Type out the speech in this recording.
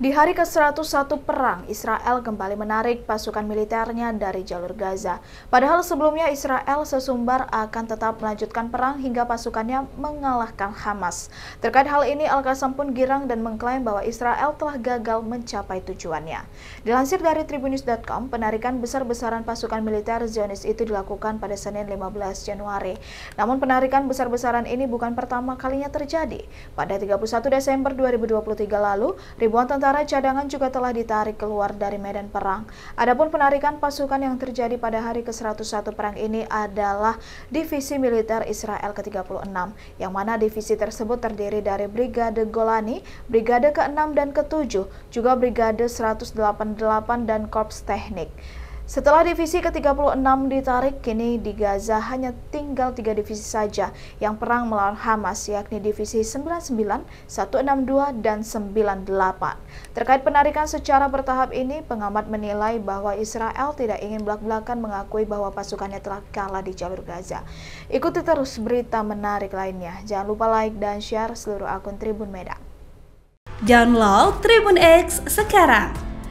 Di hari ke-101 perang, Israel kembali menarik pasukan militernya dari jalur Gaza. Padahal sebelumnya Israel sesumbar akan tetap melanjutkan perang hingga pasukannya mengalahkan Hamas. Terkait hal ini, Al-Qassam pun girang dan mengklaim bahwa Israel telah gagal mencapai tujuannya. Dilansir dari tribunnews.com, penarikan besar-besaran pasukan militer Zionis itu dilakukan pada Senin 15 Januari. Namun penarikan besar-besaran ini bukan pertama kalinya terjadi. Pada 31 Desember 2023 lalu, ribuan tentara Sementara cadangan juga telah ditarik keluar dari medan perang. Adapun penarikan pasukan yang terjadi pada hari ke-101 perang ini adalah divisi militer Israel ke-36, yang mana divisi tersebut terdiri dari Brigade Golani, Brigade ke-6 dan ke-7, juga Brigade 188 dan Korps Teknik. Setelah divisi ke-36 ditarik, kini di Gaza hanya tinggal tiga divisi saja yang perang melawan Hamas, yakni divisi 99, 162, dan 98. Terkait penarikan secara bertahap ini, pengamat menilai bahwa Israel tidak ingin belak-belakan mengakui bahwa pasukannya telah kalah di jalur Gaza. Ikuti terus berita menarik lainnya. Jangan lupa like dan share seluruh akun Tribun Medan. Download Tribun X sekarang